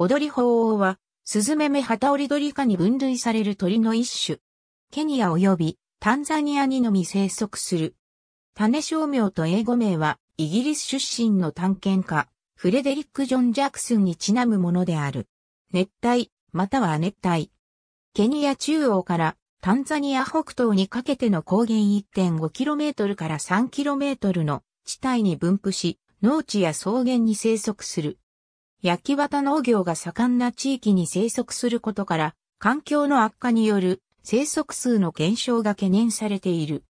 踊り鳳凰は、スズメメハタオリドリ科に分類される鳥の一種。ケニア及びタンザニアにのみ生息する。種商名と英語名は、イギリス出身の探検家、フレデリック・ジョン・ジャクスンにちなむものである。熱帯、または熱帯。ケニア中央からタンザニア北東にかけての高原 1.5km から 3km の地帯に分布し、農地や草原に生息する。焼き綿農業が盛んな地域に生息することから、環境の悪化による生息数の減少が懸念されている。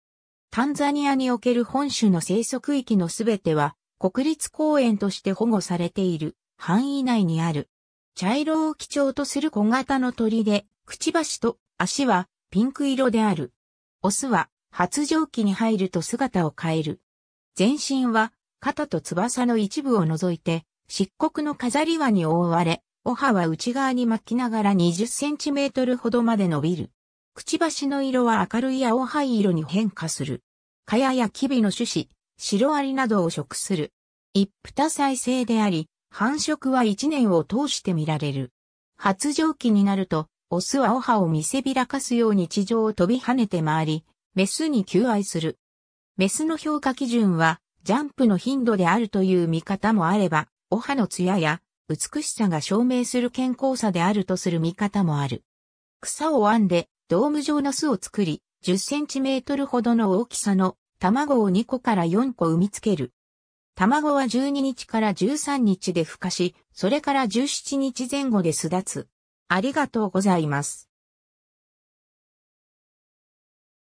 タンザニアにおける本種の生息域のすべては、国立公園として保護されている範囲内にある。茶色を基調とする小型の鳥で、くちばしと足はピンク色である。オスは発情期に入ると姿を変える。全身は肩と翼の一部を除いて漆黒の飾り輪に覆われ、お葉は内側に巻きながら20センチメートルほどまで伸びる。くちばしの色は明るい青灰色に変化する。蚊帳やキビの種子、シロアリなどを食する。一夫多妻制であり、繁殖は一年を通して見られる。発情期になると、オスはお葉を見せびらかすように地上を飛び跳ねて回り、メスに求愛する。メスの評価基準は、ジャンプの頻度であるという見方もあれば、お歯の艶や美しさが証明する健康さであるとする見方もある。草を編んでドーム状の巣を作り、10センチメートルほどの大きさの卵を2個から4個産みつける。卵は12日から13日で孵化し、それから17日前後で巣立つ。ありがとうございます。